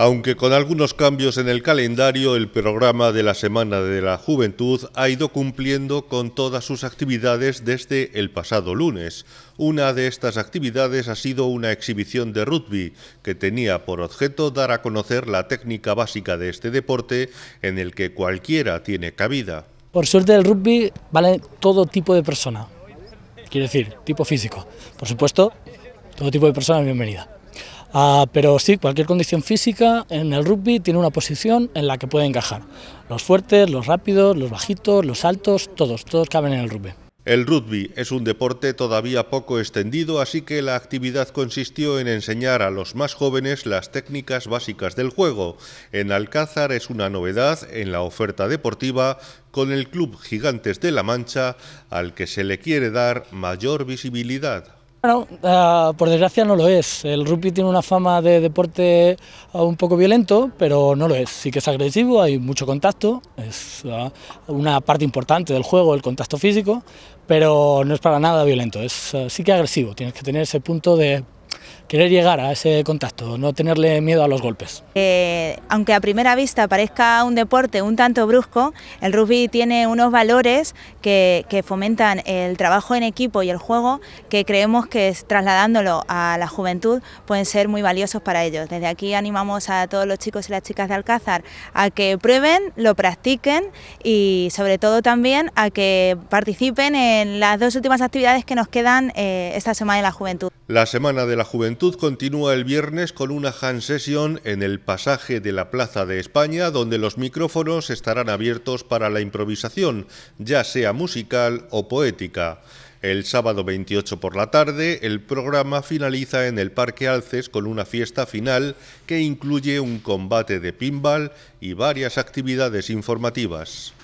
aunque con algunos cambios en el calendario, el programa de la Semana de la Juventud ha ido cumpliendo con todas sus actividades desde el pasado lunes. Una de estas actividades ha sido una exhibición de rugby que tenía por objeto dar a conocer la técnica básica de este deporte en el que cualquiera tiene cabida. Por suerte el rugby vale todo tipo de persona, quiere decir, tipo físico. Por supuesto, todo tipo de persona es bienvenida. Ah, pero sí, cualquier condición física en el rugby tiene una posición en la que puede encajar. Los fuertes, los rápidos, los bajitos, los altos, todos, todos caben en el rugby. El rugby es un deporte todavía poco extendido, así que la actividad consistió en enseñar a los más jóvenes las técnicas básicas del juego. En Alcázar es una novedad en la oferta deportiva con el Club Gigantes de la Mancha, al que se le quiere dar mayor visibilidad. Bueno, ah, por desgracia no lo es. El rugby tiene una fama de deporte ah, un poco violento, pero no lo es. Sí que es agresivo, hay mucho contacto, es ah, una parte importante del juego, el contacto físico, pero no es para nada violento. Es sí que agresivo, tienes que tener ese punto de querer llegar a ese contacto, no tenerle miedo a los golpes. Eh, aunque a primera vista parezca un deporte un tanto brusco, el rugby tiene unos valores que, fomentan el trabajo en equipo y el juego que creemos que trasladándolo a la juventud pueden ser muy valiosos para ellos. Desde aquí animamos a todos los chicos y las chicas de Alcázar a que prueben, lo practiquen y sobre todo también a que participen en las dos últimas actividades que nos quedan eh, esta Semana de la Juventud. La Semana de la Juventud continúa el viernes con una hand session en el pasaje de la Plaza de España, donde los micrófonos estarán abiertos para la improvisación, ya sea musical o poética. El sábado 28 por la tarde, el programa finaliza en el Parque Alces con una fiesta final que incluye un combate de pinball y varias actividades informativas.